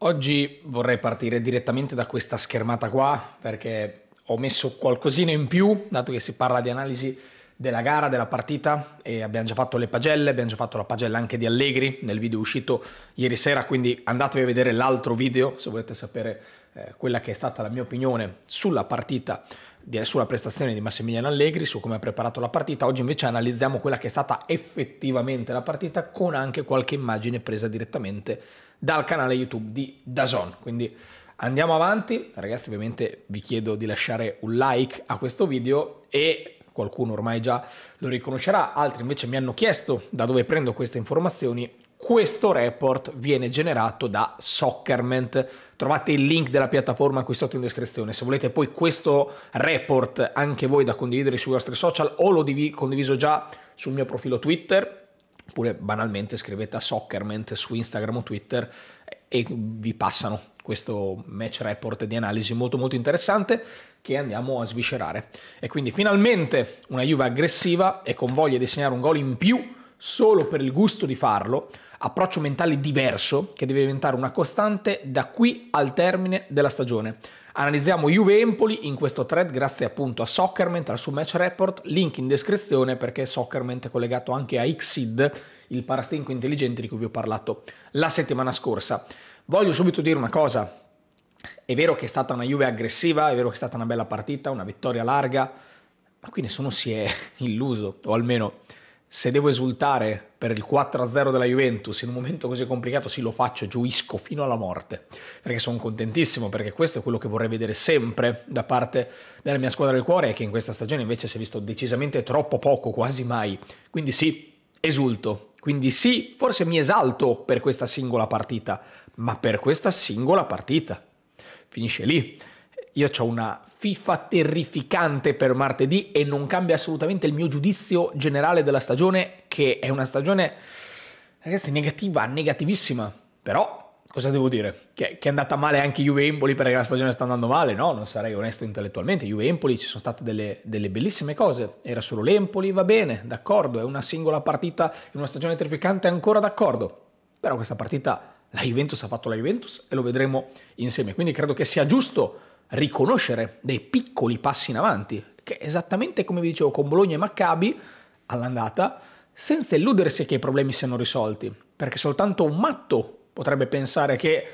Oggi vorrei partire direttamente da questa schermata qua perché ho messo qualcosina in più, dato che si parla di analisi della gara, della partita e abbiamo già fatto le pagelle, abbiamo già fatto la pagella anche di Allegri nel video uscito ieri sera, quindi andatevi a vedere l'altro video se volete sapere eh, quella che è stata la mia opinione sulla partita sulla prestazione di Massimiliano Allegri, su come ha preparato la partita. Oggi invece analizziamo quella che è stata effettivamente la partita con anche qualche immagine presa direttamente dal canale YouTube di Dazon. Quindi andiamo avanti. Ragazzi, ovviamente vi chiedo di lasciare un like a questo video e qualcuno ormai già lo riconoscerà, altri invece mi hanno chiesto da dove prendo queste informazioni, questo report viene generato da Soccerment. Trovate il link della piattaforma qui sotto in descrizione. Se volete poi questo report anche voi da condividere sui vostri social o l'ho condiviso già sul mio profilo Twitter, oppure banalmente scrivete a Soccerment su Instagram o Twitter e vi passano questo match report di analisi molto molto interessante che andiamo a sviscerare. E quindi finalmente una Juve aggressiva e con voglia di segnare un gol in più solo per il gusto di farlo, approccio mentale diverso che deve diventare una costante da qui al termine della stagione. Analizziamo Juve-Empoli in questo thread grazie appunto a Soccerment, al suo match report, link in descrizione perché Soccerment è collegato anche a Xid, il parastinco intelligente di cui vi ho parlato la settimana scorsa. Voglio subito dire una cosa, è vero che è stata una Juve aggressiva, è vero che è stata una bella partita, una vittoria larga, ma qui nessuno si è illuso, o almeno se devo esultare per il 4-0 della Juventus in un momento così complicato, sì lo faccio, giuisco fino alla morte, perché sono contentissimo, perché questo è quello che vorrei vedere sempre da parte della mia squadra del cuore e che in questa stagione invece si è visto decisamente troppo poco, quasi mai. Quindi sì, esulto, quindi sì, forse mi esalto per questa singola partita, ma per questa singola partita. Finisce lì. Io ho una FIFA terrificante per martedì e non cambia assolutamente il mio giudizio generale della stagione, che è una stagione, ragazzi, negativa, negativissima. Però, cosa devo dire? Che, che è andata male anche Juve Empoli perché la stagione sta andando male? No, non sarei onesto intellettualmente. Juve Empoli ci sono state delle, delle bellissime cose. Era solo l'Empoli, va bene, d'accordo. È una singola partita in una stagione terrificante, ancora d'accordo. Però questa partita la Juventus ha fatto la Juventus e lo vedremo insieme. Quindi credo che sia giusto riconoscere dei piccoli passi in avanti, che esattamente come vi dicevo con Bologna e Maccabi all'andata, senza illudersi che i problemi siano risolti, perché soltanto un matto potrebbe pensare che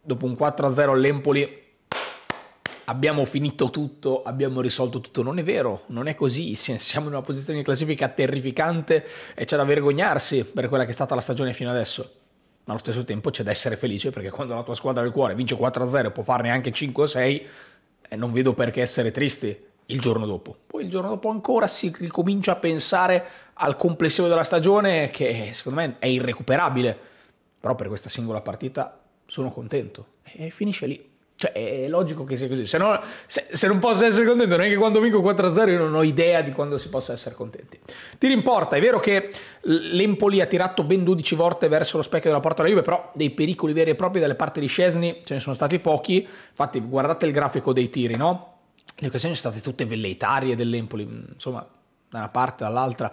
dopo un 4-0 all'Empoli abbiamo finito tutto, abbiamo risolto tutto. Non è vero, non è così. Siamo in una posizione di classifica terrificante e c'è da vergognarsi per quella che è stata la stagione fino adesso ma allo stesso tempo c'è da essere felice perché quando la tua squadra del cuore vince 4-0 può farne anche 5-6, eh, non vedo perché essere tristi il giorno dopo. Poi il giorno dopo ancora si ricomincia a pensare al complessivo della stagione che secondo me è irrecuperabile, però per questa singola partita sono contento e finisce lì. Cioè, è logico che sia così. Se, no, se, se non posso essere contento, neanche quando vinco 4-0 io non ho idea di quando si possa essere contenti. Ti rimporta, è vero che l'Empoli ha tirato ben 12 volte verso lo specchio della porta della Juve, però dei pericoli veri e propri dalle parti di Scesni ce ne sono stati pochi. Infatti, guardate il grafico dei tiri, no? Le occasioni sono state tutte velleitarie dell'Empoli, insomma, da una parte dall'altra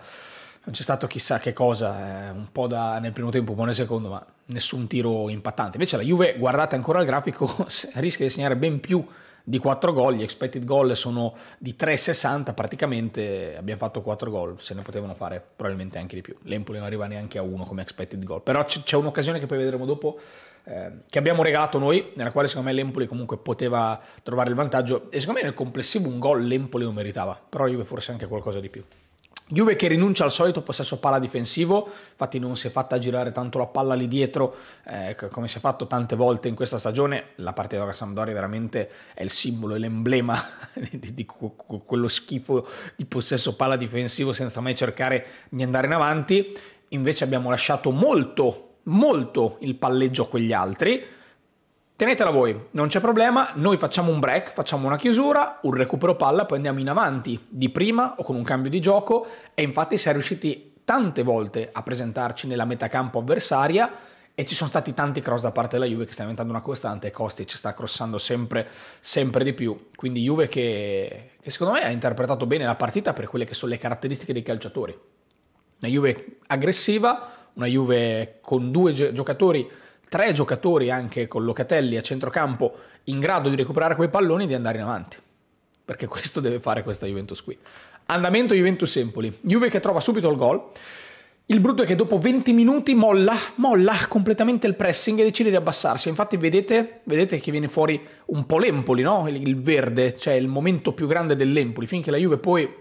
non c'è stato chissà che cosa, eh, un po' da, nel primo tempo, un po' nel secondo, ma nessun tiro impattante. Invece la Juve, guardate ancora il grafico, rischia di segnare ben più di 4 gol, gli expected goal sono di 3,60, praticamente abbiamo fatto 4 gol, se ne potevano fare probabilmente anche di più. L'Empoli non arriva neanche a 1 come expected goal, però c'è un'occasione che poi vedremo dopo eh, che abbiamo regalato noi, nella quale secondo me l'Empoli comunque poteva trovare il vantaggio e secondo me nel complessivo un gol l'Empoli lo meritava, però la Juve forse anche qualcosa di più. Juve che rinuncia al solito possesso palla difensivo, infatti non si è fatta girare tanto la palla lì dietro eh, come si è fatto tante volte in questa stagione, la partita con Sampdoria veramente è il simbolo e l'emblema di, di, quello schifo di possesso palla difensivo senza mai cercare di andare in avanti, invece abbiamo lasciato molto, molto il palleggio a quegli altri, Tenetela voi, non c'è problema, noi facciamo un break, facciamo una chiusura, un recupero palla, poi andiamo in avanti di prima o con un cambio di gioco e infatti si è riusciti tante volte a presentarci nella metacampo avversaria e ci sono stati tanti cross da parte della Juve che sta diventando una costante e Costi ci sta crossando sempre, sempre di più. Quindi Juve che, che secondo me ha interpretato bene la partita per quelle che sono le caratteristiche dei calciatori. Una Juve aggressiva, una Juve con due giocatori tre giocatori anche con Locatelli a centrocampo in grado di recuperare quei palloni e di andare in avanti. Perché questo deve fare questa Juventus qui. Andamento Juventus-Empoli. Juve che trova subito il gol. Il brutto è che dopo 20 minuti molla, molla completamente il pressing e decide di abbassarsi. Infatti vedete, vedete che viene fuori un po' l'Empoli, no? Il verde, cioè il momento più grande dell'Empoli, finché la Juve poi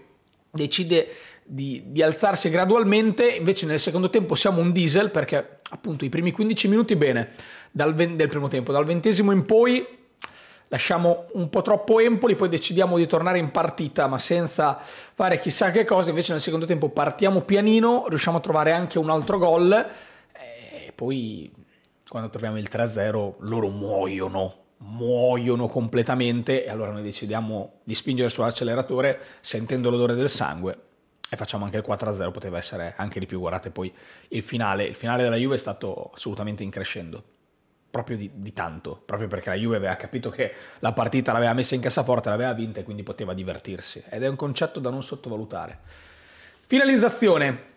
decide di, di alzarsi gradualmente. Invece nel secondo tempo siamo un diesel perché appunto i primi 15 minuti bene dal, del primo tempo, dal ventesimo in poi lasciamo un po' troppo Empoli, poi decidiamo di tornare in partita, ma senza fare chissà che cosa. Invece nel secondo tempo partiamo pianino, riusciamo a trovare anche un altro gol eh, e poi quando troviamo il 3-0 loro muoiono, muoiono completamente e allora noi decidiamo di spingere sull'acceleratore sentendo l'odore del sangue e facciamo anche il 4-0, poteva essere anche di più, guardate poi il finale, il finale della Juve è stato assolutamente increscendo, proprio di, di tanto, proprio perché la Juve aveva capito che la partita l'aveva messa in cassaforte, l'aveva vinta e quindi poteva divertirsi ed è un concetto da non sottovalutare. Finalizzazione,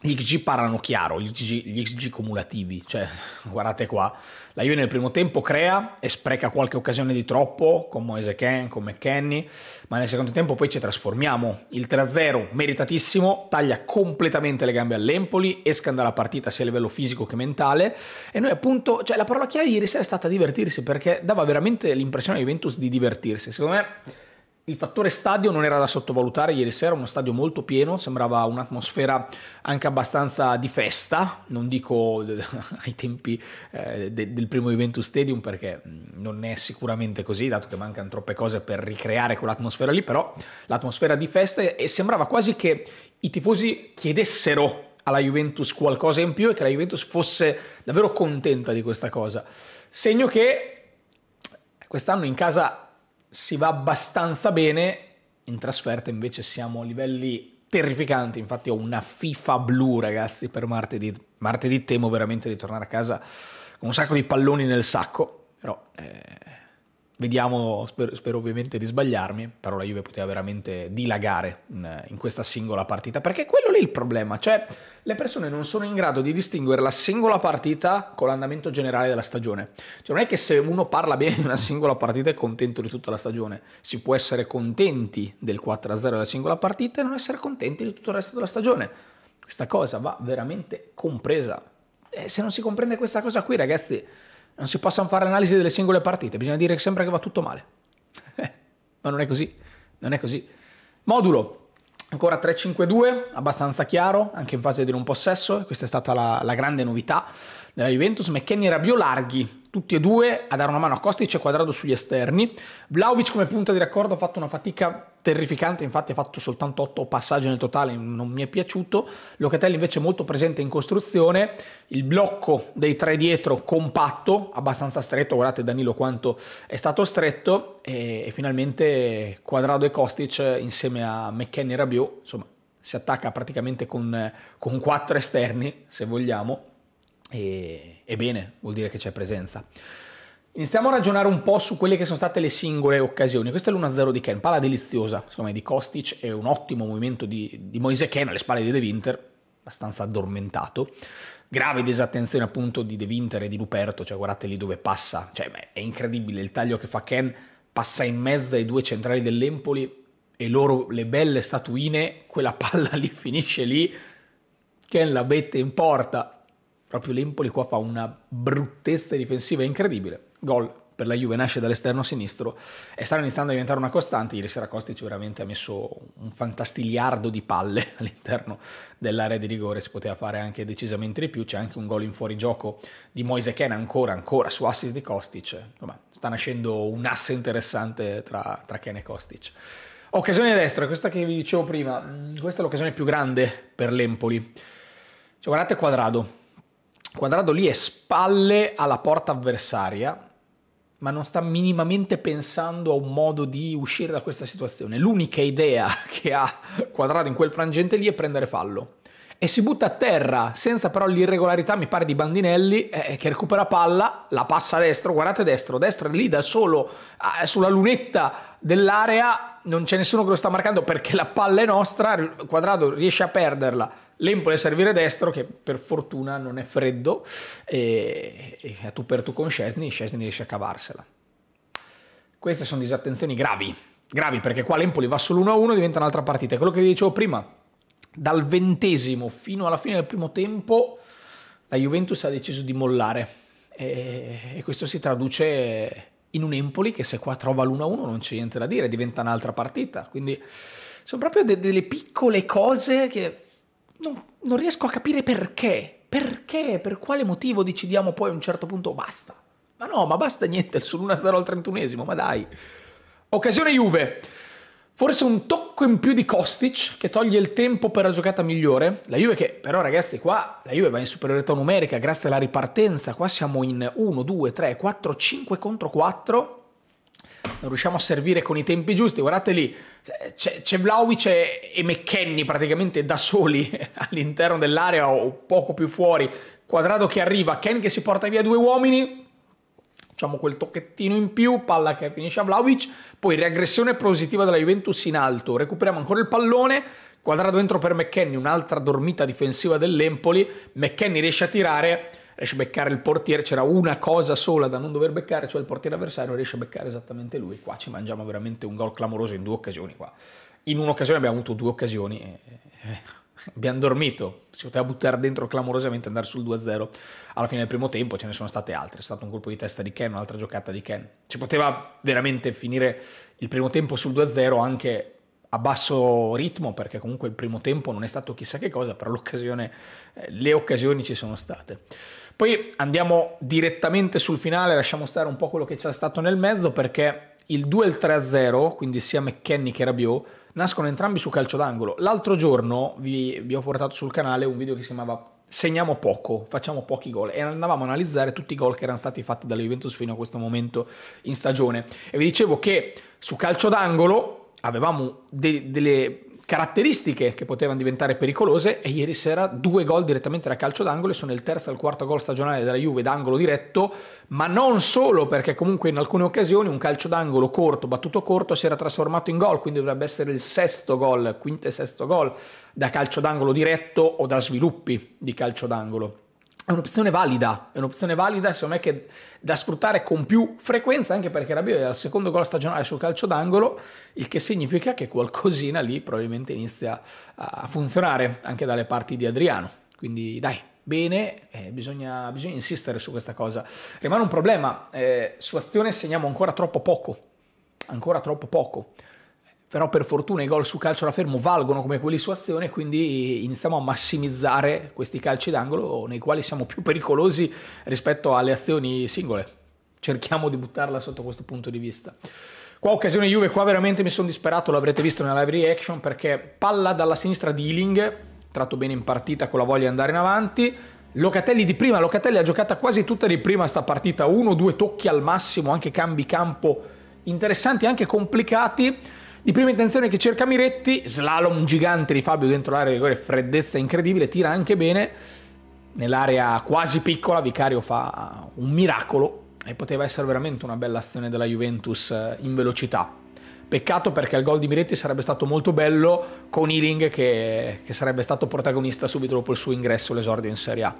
gli XG parlano chiaro, gli XG, gli XG, cumulativi, cioè guardate qua, la Juve nel primo tempo crea e spreca qualche occasione di troppo con Moise Ken, con McKenny, ma nel secondo tempo poi ci trasformiamo, il 3-0 meritatissimo, taglia completamente le gambe all'Empoli, esca dalla partita sia a livello fisico che mentale e noi appunto, cioè la parola chiave di ieri sera è stata divertirsi perché dava veramente l'impressione a Juventus di divertirsi, secondo me il fattore stadio non era da sottovalutare, ieri sera uno stadio molto pieno, sembrava un'atmosfera anche abbastanza di festa, non dico eh, ai tempi eh, del primo Juventus Stadium perché mm, non è sicuramente così, dato che mancano troppe cose per ricreare quell'atmosfera lì, però l'atmosfera di festa e sembrava quasi che i tifosi chiedessero alla Juventus qualcosa in più e che la Juventus fosse davvero contenta di questa cosa. Segno che eh, quest'anno in casa si va abbastanza bene, in trasferta invece siamo a livelli terrificanti, infatti ho una FIFA blu ragazzi per martedì, martedì temo veramente di tornare a casa con un sacco di palloni nel sacco, però... Eh Vediamo, spero, spero, ovviamente di sbagliarmi, però la Juve poteva veramente dilagare in, in, questa singola partita, perché quello lì è il problema, cioè le persone non sono in grado di distinguere la singola partita con l'andamento generale della stagione. Cioè non è che se uno parla bene di una singola partita è contento di tutta la stagione, si può essere contenti del 4-0 della singola partita e non essere contenti di tutto il resto della stagione. Questa cosa va veramente compresa. E eh, se non si comprende questa cosa qui, ragazzi non si possono fare analisi delle singole partite, bisogna dire sempre che va tutto male. Eh, ma non è così, non è così. Modulo, ancora 3-5-2, abbastanza chiaro, anche in fase di non possesso, questa è stata la, la grande novità della Juventus, McKenny e Rabiot larghi, tutti e due a dare una mano a Kostic e Quadrado sugli esterni. Vlaovic come punta di raccordo ha fatto una fatica terrificante, infatti ha fatto soltanto 8 passaggi nel totale, non mi è piaciuto. Locatelli invece molto presente in costruzione, il blocco dei tre dietro compatto, abbastanza stretto, guardate Danilo quanto è stato stretto e, e finalmente Quadrado e Kostic insieme a McKenny e Rabiot, insomma, si attacca praticamente con, con quattro esterni, se vogliamo, e, e bene, vuol dire che c'è presenza. Iniziamo a ragionare un po' su quelle che sono state le singole occasioni. Questa è l'1-0 di Ken, palla deliziosa, secondo me, di Kostic e un ottimo movimento di, di Moise Ken alle spalle di De Winter, abbastanza addormentato. Grave disattenzione appunto di De Winter e di Luperto, cioè guardate lì dove passa, cioè beh, è incredibile il taglio che fa Ken, passa in mezzo ai due centrali dell'Empoli e loro le belle statuine, quella palla lì finisce lì, Ken la mette in porta, proprio l'Empoli qua fa una bruttezza difensiva incredibile. Gol per la Juve nasce dall'esterno sinistro e sta iniziando a diventare una costante. Ieri sera Kostic veramente ha messo un fantastigliardo di palle all'interno dell'area di rigore, si poteva fare anche decisamente di più. C'è anche un gol in fuorigioco di Moise Ken ancora, ancora su assist di Kostic. Vabbè, sta nascendo un asse interessante tra, tra Ken e Kostic. Occasione destra, questa che vi dicevo prima, mm, questa è l'occasione più grande per l'Empoli. Cioè, guardate Quadrado, Quadrado lì è spalle alla porta avversaria, ma non sta minimamente pensando a un modo di uscire da questa situazione. L'unica idea che ha Quadrado in quel frangente lì è prendere fallo. E si butta a terra, senza però l'irregolarità, mi pare, di Bandinelli, eh, eh che recupera palla, la passa a destro, guardate destro, destro è lì da solo, eh, sulla lunetta dell'area, non c'è nessuno che lo sta marcando perché la palla è nostra, Quadrado riesce a perderla, L'Empoli a servire destro che per fortuna non è freddo e, e a tu per tu con Scesni, Scesni riesce a cavarsela. Queste sono disattenzioni gravi, gravi perché qua l'Empoli va solo 1-1 e diventa un'altra partita. Quello che vi dicevo prima, dal ventesimo fino alla fine del primo tempo la Juventus ha deciso di mollare e, e questo si traduce in un Empoli che se qua trova l'1-1 non c'è niente da dire, diventa un'altra partita. Quindi sono proprio de delle piccole cose che non, non riesco a capire perché, perché, per quale motivo decidiamo poi a un certo punto basta. Ma no, ma basta niente, sull'1-0 al 31 esimo ma dai. Occasione Juve. Forse un tocco in più di Kostic che toglie il tempo per la giocata migliore. La Juve che però ragazzi qua la Juve va in superiorità numerica grazie alla ripartenza. Qua siamo in 1, 2, 3, 4, 5 contro 4 non riusciamo a servire con i tempi giusti. Guardate lì, c'è, c'è Vlaovic e McKenny praticamente da soli all'interno dell'area o poco più fuori. Quadrado che arriva, Ken che si porta via due uomini, Facciamo quel tocchettino in più, palla che finisce a Vlaovic, poi riaggressione positiva della Juventus in alto, recuperiamo ancora il pallone, Quadrado dentro per McKenny, un'altra dormita difensiva dell'Empoli, McKenny riesce a tirare riesce a beccare il portiere, c'era una cosa sola da non dover beccare, cioè il portiere avversario riesce a beccare esattamente lui, qua ci mangiamo veramente un gol clamoroso in due occasioni qua. In un'occasione abbiamo avuto due occasioni, e, eh, e, eh, abbiamo dormito, si poteva buttare dentro clamorosamente, e andare sul 2-0 alla fine del primo tempo, ce ne sono state altre, è stato un colpo di testa di Ken, un'altra giocata di Ken, ci poteva veramente finire il primo tempo sul 2-0 anche a basso ritmo perché comunque il primo tempo non è stato chissà che cosa, però eh, le occasioni ci sono state. Poi andiamo direttamente sul finale, lasciamo stare un po' quello che c'è stato nel mezzo perché il 2 e il 3-0, quindi sia McKenny che Rabiot, nascono entrambi su calcio d'angolo. L'altro giorno vi, vi ho portato sul canale un video che si chiamava segniamo poco, facciamo pochi gol e andavamo a analizzare tutti i gol che erano stati fatti dalla Juventus fino a questo momento in stagione e vi dicevo che su calcio d'angolo avevamo de- delle caratteristiche che potevano diventare pericolose e ieri sera due gol direttamente da calcio d'angolo e sono il terzo e il quarto gol stagionale della Juve d'angolo diretto, ma non solo perché comunque in alcune occasioni un calcio d'angolo corto, battuto corto, si era trasformato in gol, quindi dovrebbe essere il sesto gol, quinto e sesto gol da calcio d'angolo diretto o da sviluppi di calcio d'angolo. È un'opzione valida, è un'opzione valida secondo me che da sfruttare con più frequenza anche perché Rabiot è al secondo gol stagionale sul calcio d'angolo, il che significa che qualcosina lì probabilmente inizia a funzionare anche dalle parti di Adriano. Quindi dai, bene, eh, bisogna, bisogna, insistere su questa cosa. Rimane un problema, eh, su azione segniamo ancora troppo poco, ancora troppo poco però per fortuna i gol su calcio da fermo valgono come quelli su azione, quindi iniziamo a massimizzare questi calci d'angolo nei quali siamo più pericolosi rispetto alle azioni singole. Cerchiamo di buttarla sotto questo punto di vista. Qua occasione Juve, qua veramente mi sono disperato, l'avrete visto nella live reaction, perché palla dalla sinistra di Ealing, tratto bene in partita con la voglia di andare in avanti, Locatelli di prima, Locatelli ha giocata quasi tutta di prima sta partita, uno o due tocchi al massimo, anche cambi campo interessanti, anche complicati, di prima intenzione che cerca Miretti, slalom gigante di Fabio dentro l'area di rigore, freddezza incredibile, tira anche bene. Nell'area quasi piccola Vicario fa un miracolo e poteva essere veramente una bella azione della Juventus eh, in velocità. Peccato perché il gol di Miretti sarebbe stato molto bello con Ealing che, che sarebbe stato protagonista subito dopo il suo ingresso l'esordio in Serie A.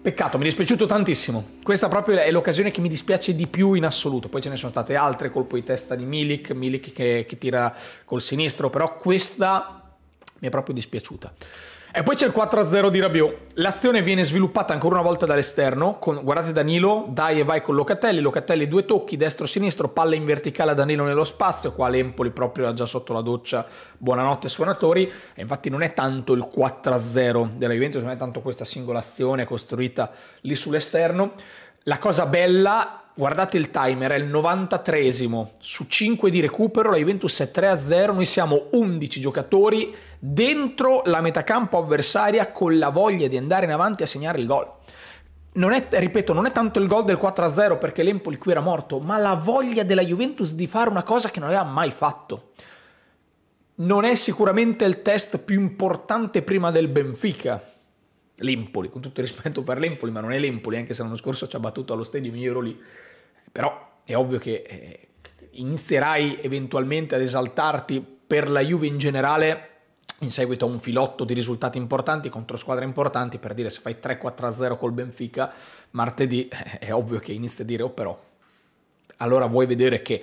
Peccato, mi è dispiaciuto tantissimo. Questa proprio è l'occasione che mi dispiace di più in assoluto. Poi ce ne sono state altre, colpo di testa di Milik, Milik che, che tira col sinistro, però questa mi è proprio dispiaciuta. E poi c'è il 4-0 di Rabiot. L'azione viene sviluppata ancora una volta dall'esterno, con, guardate Danilo, dai e vai con Locatelli, Locatelli due tocchi, destro-sinistro, palla in verticale a Danilo nello spazio, qua l'Empoli proprio già sotto la doccia, buonanotte suonatori, e infatti non è tanto il 4-0 della Juventus, non è tanto questa singola azione costruita lì sull'esterno. La cosa bella Guardate il timer, è il 93esimo. Su 5 di recupero la Juventus è 3-0, noi siamo 11 giocatori dentro la metacampo avversaria con la voglia di andare in avanti a segnare il gol. Non è, ripeto, non è tanto il gol del 4-0 perché l'Empoli qui era morto, ma la voglia della Juventus di fare una cosa che non aveva mai fatto. Non è sicuramente il test più importante prima del Benfica, l'Empoli, con tutto il rispetto per l'Empoli, ma non è l'Empoli, anche se l'anno scorso ci ha battuto allo stadio, io ero lì, però è ovvio che eh, inizierai eventualmente ad esaltarti per la Juve in generale in seguito a un filotto di risultati importanti contro squadre importanti, per dire se fai 3-4-0 col Benfica martedì, è ovvio che inizi a dire oh però, allora vuoi vedere che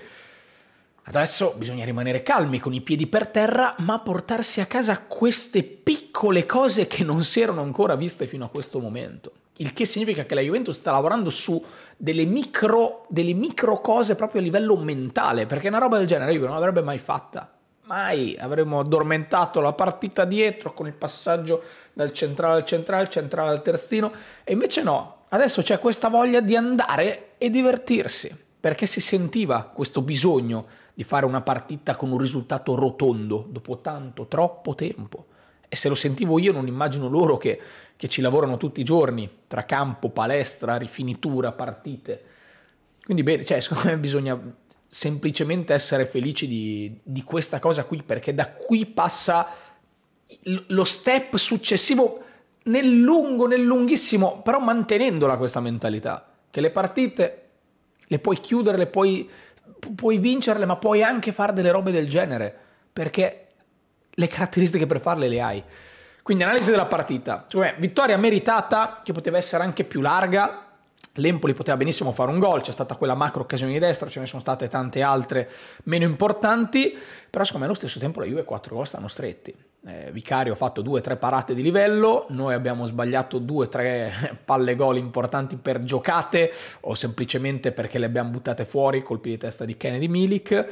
Adesso bisogna rimanere calmi con i piedi per terra, ma portarsi a casa queste piccole cose che non si erano ancora viste fino a questo momento. Il che significa che la Juventus sta lavorando su delle micro, delle micro cose proprio a livello mentale, perché una roba del genere io non l'avrebbe mai fatta. Mai avremmo addormentato la partita dietro con il passaggio dal centrale al centrale, al centrale al terzino, e invece no, adesso c'è questa voglia di andare e divertirsi, perché si sentiva questo bisogno di fare una partita con un risultato rotondo dopo tanto, troppo tempo. E se lo sentivo io non immagino loro che, che ci lavorano tutti i giorni, tra campo, palestra, rifinitura, partite. Quindi bene, cioè, secondo me bisogna semplicemente essere felici di, di questa cosa qui, perché da qui passa lo step successivo nel lungo, nel lunghissimo, però mantenendola questa mentalità, che le partite le puoi chiudere, le puoi puoi vincerle, ma puoi anche fare delle robe del genere, perché le caratteristiche per farle le hai. Quindi analisi della partita. Cioè, vittoria meritata, che poteva essere anche più larga. L'Empoli poteva benissimo fare un gol, c'è stata quella macro occasione di destra, ce ne sono state tante altre meno importanti, però secondo me allo stesso tempo la Juve 4 gol stanno stretti eh, Vicario ha fatto due o tre parate di livello, noi abbiamo sbagliato due o tre palle gol importanti per giocate o semplicemente perché le abbiamo buttate fuori, colpi di testa di Kennedy Milik.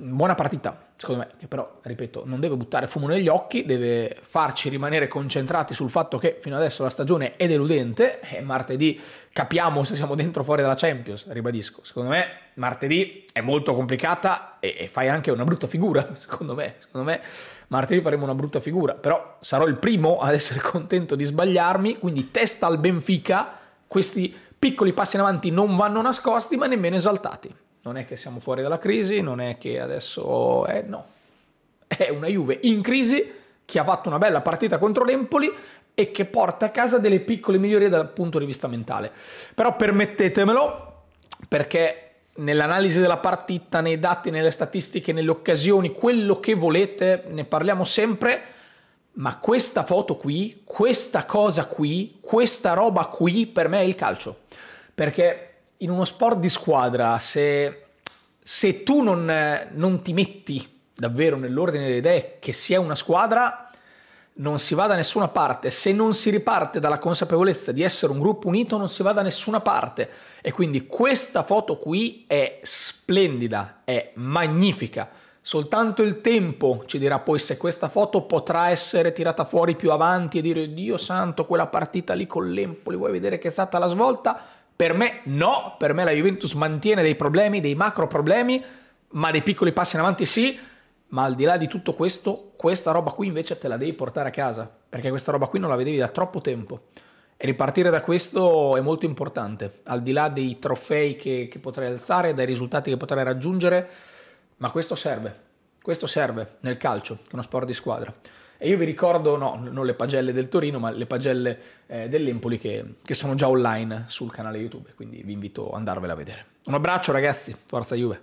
Buona partita, secondo me, che però, ripeto, non deve buttare fumo negli occhi, deve farci rimanere concentrati sul fatto che fino adesso la stagione è deludente e martedì capiamo se siamo dentro o fuori dalla Champions, ribadisco. Secondo me martedì è molto complicata e, e fai anche una brutta figura, secondo me. Secondo me martedì faremo una brutta figura, però sarò il primo ad essere contento di sbagliarmi, quindi testa al Benfica, questi piccoli passi in avanti non vanno nascosti ma nemmeno esaltati non è che siamo fuori dalla crisi, non è che adesso è, no, è una Juve in crisi che ha fatto una bella partita contro l'Empoli e che porta a casa delle piccole migliorie dal punto di vista mentale. Però permettetemelo perché nell'analisi della partita, nei dati, nelle statistiche, nelle occasioni, quello che volete, ne parliamo sempre, ma questa foto qui, questa cosa qui, questa roba qui per me è il calcio. Perché in uno sport di squadra, se se tu non, eh, non ti metti davvero nell'ordine delle idee che si è una squadra, non si va da nessuna parte. Se non si riparte dalla consapevolezza di essere un gruppo unito, non si va da nessuna parte. E quindi questa foto qui è splendida, è magnifica. Soltanto il tempo ci dirà poi se questa foto potrà essere tirata fuori più avanti e dire Dio santo, quella partita lì con l'Empoli, vuoi vedere che è stata la svolta? Per me no, per me la Juventus mantiene dei problemi, dei macro problemi, ma dei piccoli passi in avanti sì, ma al di là di tutto questo, questa roba qui invece te la devi portare a casa, perché questa roba qui non la vedevi da troppo tempo. E ripartire da questo è molto importante, al di là dei trofei che, che potrei alzare, dai risultati che potrai raggiungere, ma questo serve, questo serve nel calcio, che è uno sport di squadra. E io vi ricordo, no, non le pagelle del Torino, ma le pagelle eh, dell'Empoli che, che sono già online sul canale YouTube, quindi vi invito ad andarvela a vedere. Un abbraccio ragazzi, forza Juve!